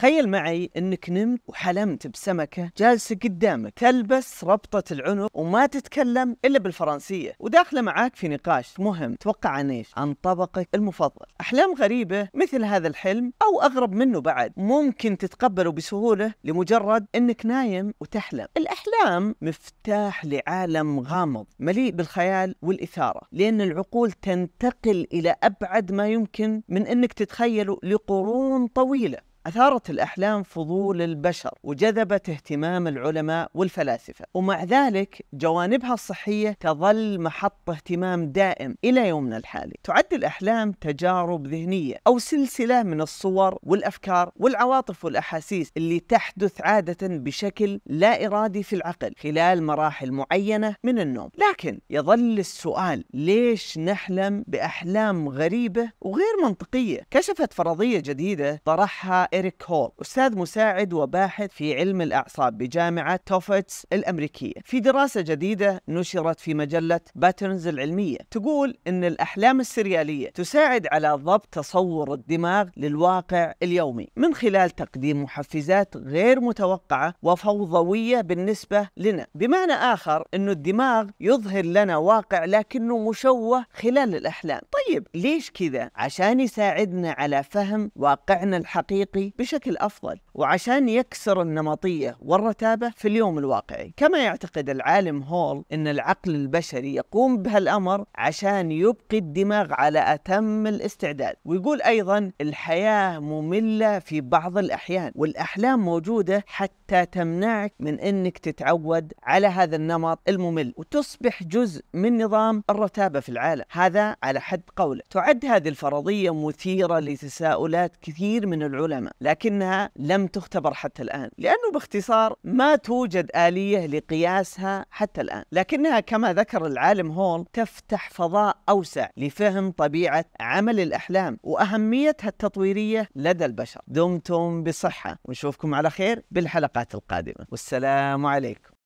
تخيل معي انك نمت وحلمت بسمكه جالسه قدامك تلبس ربطه العنق وما تتكلم الا بالفرنسيه وداخله معاك في نقاش مهم توقع عن ايش؟ عن طبقك المفضل احلام غريبه مثل هذا الحلم او اغرب منه بعد ممكن تتقبله بسهوله لمجرد انك نايم وتحلم الاحلام مفتاح لعالم غامض مليء بالخيال والاثاره لان العقول تنتقل الى ابعد ما يمكن من انك تتخيله لقرون طويله أثارت الأحلام فضول البشر وجذبت اهتمام العلماء والفلاسفة ومع ذلك جوانبها الصحية تظل محط اهتمام دائم إلى يومنا الحالي تعد الأحلام تجارب ذهنية أو سلسلة من الصور والأفكار والعواطف والأحاسيس اللي تحدث عادة بشكل لا إرادي في العقل خلال مراحل معينة من النوم لكن يظل السؤال ليش نحلم بأحلام غريبة وغير منطقية كشفت فرضية جديدة طرحها إريك هول أستاذ مساعد وباحث في علم الأعصاب بجامعة توفتس الأمريكية في دراسة جديدة نشرت في مجلة باترنز العلمية تقول أن الأحلام السريالية تساعد على ضبط تصور الدماغ للواقع اليومي من خلال تقديم محفزات غير متوقعة وفوضوية بالنسبة لنا بمعنى آخر أنه الدماغ يظهر لنا واقع لكنه مشوه خلال الأحلام طيب ليش كذا؟ عشان يساعدنا على فهم واقعنا الحقيقي الواقي بشكل أفضل وعشان يكسر النمطية والرتابة في اليوم الواقعي كما يعتقد العالم هول أن العقل البشري يقوم بهالأمر عشان يبقي الدماغ على أتم الاستعداد ويقول أيضا الحياة مملة في بعض الأحيان والأحلام موجودة حتى تمنعك من أنك تتعود على هذا النمط الممل وتصبح جزء من نظام الرتابة في العالم هذا على حد قوله تعد هذه الفرضية مثيرة لتساؤلات كثير من العلماء لكنها لم تختبر حتى الآن لأنه باختصار ما توجد آلية لقياسها حتى الآن لكنها كما ذكر العالم هول تفتح فضاء أوسع لفهم طبيعة عمل الأحلام وأهميتها التطويرية لدى البشر دمتم بصحة ونشوفكم على خير بالحلقات القادمة والسلام عليكم